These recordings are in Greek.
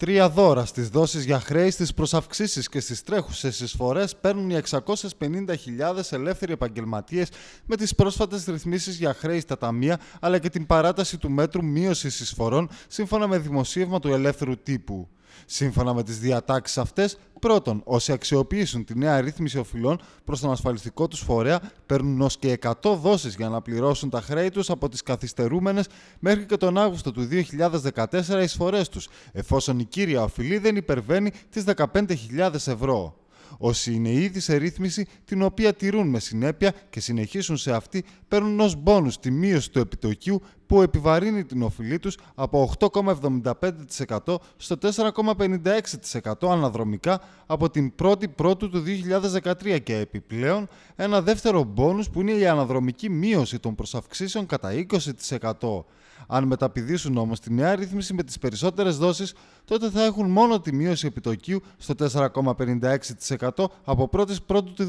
Τρία δώρα στις δόσεις για χρέη, στις προσαυξήσεις και στις τρέχουσες εισφορές παίρνουν οι 650.000 ελεύθεροι επαγγελματίες με τις πρόσφατες ρυθμίσεις για χρέη στα ταμεία αλλά και την παράταση του μέτρου μείωσης εισφορών σύμφωνα με δημοσίευμα του ελεύθερου τύπου. Σύμφωνα με τις διατάξεις αυτές, πρώτον, όσοι αξιοποιήσουν τη νέα ρύθμιση οφειλών προς τον ασφαλιστικό τους φορέα παίρνουν ως και 100 δόσεις για να πληρώσουν τα χρέη τους από τις καθυστερούμενες μέχρι και τον Αύγουστο του 2014 εισφορές τους, εφόσον η κύρια οφειλή δεν υπερβαίνει τις 15.000 ευρώ όσοι είναι ήδη σε ρύθμιση την οποία τηρούν με συνέπεια και συνεχίσουν σε αυτή παίρνουν ως μπόνους τη μείωση του επιτοκίου που επιβαρύνει την οφειλή τους από 8,75% στο 4,56% αναδρομικά από την 1η Πρώτου του 2013 και επιπλέον ένα δεύτερο μπόνους που είναι η αναδρομική μείωση των προσαυξήσεων κατά 20%. Αν μεταπηδήσουν όμως τη νέα ρύθμιση με τις περισσότερες δόσεις, τότε θα έχουν μόνο τη μείωση επιτοκίου στο 4,56% από 1η Πρώτου του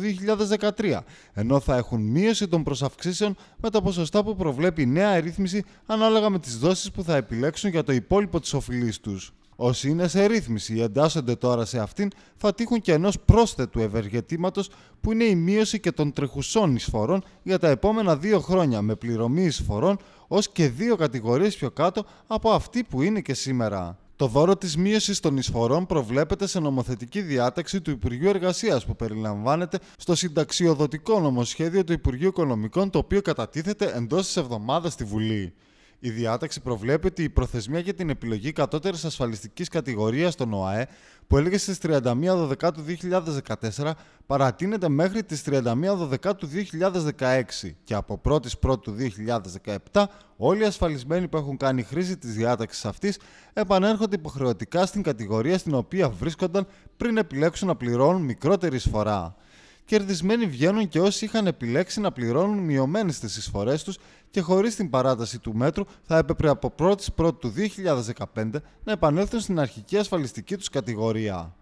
2013, ενώ θα έχουν μείωση των προσαυξήσεων με τα ποσοστά που προβλέπει η νέα ρύθμιση ανάλογα με τις δόσεις που θα επιλέξουν για το υπόλοιπο της οφειλής τους. Όσοι είναι σε ρύθμιση ή εντάσσονται τώρα σε αυτήν, θα τύχουν και ενός πρόσθετου ευεργετήματος που είναι η εντασσονται τωρα σε αυτην θα τυχουν και ενο προσθετου ευεργετηματος που ειναι η μειωση και των τρεχουσών εισφορών για τα επόμενα δύο χρόνια με πληρωμή εισφορών ως και δύο κατηγορίες πιο κάτω από αυτή που είναι και σήμερα. Το δώρο της μείωσης των εισφορών προβλέπεται σε νομοθετική διάταξη του Υπουργείου Εργασίας που περιλαμβάνεται στο συνταξιοδοτικό νομοσχέδιο του Υπουργείου Οικονομικών, το οποίο κατατίθεται εντός της εβδομάδας στη Βουλή. Η διάταξη προβλέπει ότι η προθεσμία για την επιλογή κατώτερης ασφαλιστικής κατηγορίας των ΟΑΕ, που έλεγε στις 31 του 2014, παρατείνεται μέχρι τις 31 του 2016 και από 1η Πρώτου 2017 όλοι οι ασφαλισμένοι που έχουν κάνει χρήση της διάταξης αυτής επανέρχονται υποχρεωτικά στην κατηγορία στην οποία βρίσκονταν πριν επιλέξουν να πληρώνουν μικρότερη εισφορά κερδισμένοι βγαίνουν και όσοι είχαν επιλέξει να πληρώνουν μειωμένες τις εισφορές τους και χωρίς την παράταση του μέτρου θα έπρεπε από 1η του 2015 να επανέλθουν στην αρχική ασφαλιστική τους κατηγορία.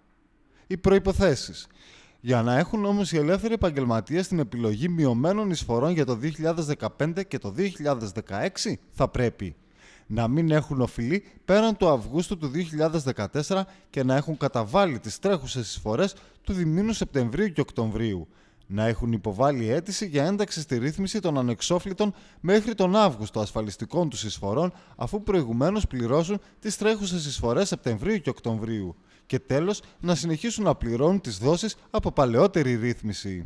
Οι προποθέσει. Για να έχουν όμως οι ελεύθεροι επαγγελματίες την επιλογή μειωμένων εισφορών για το 2015 και το 2016 θα πρέπει να μην έχουν οφειλεί πέραν του Αυγούστου του 2014 και να έχουν καταβάλει τις τρέχουσες εισφορές του διμήνου Σεπτεμβρίου και Οκτωβρίου. Να έχουν υποβάλει αίτηση για ένταξη στη ρύθμιση των ανεξόφλητων μέχρι τον Αύγουστο ασφαλιστικών τους εισφορών, αφού προηγουμένως πληρώσουν τις τρέχουσες εισφορές Σεπτεμβρίου και Οκτωβρίου. Και τέλος, να συνεχίσουν να πληρώνουν τις δόσεις από παλαιότερη ρύθμιση.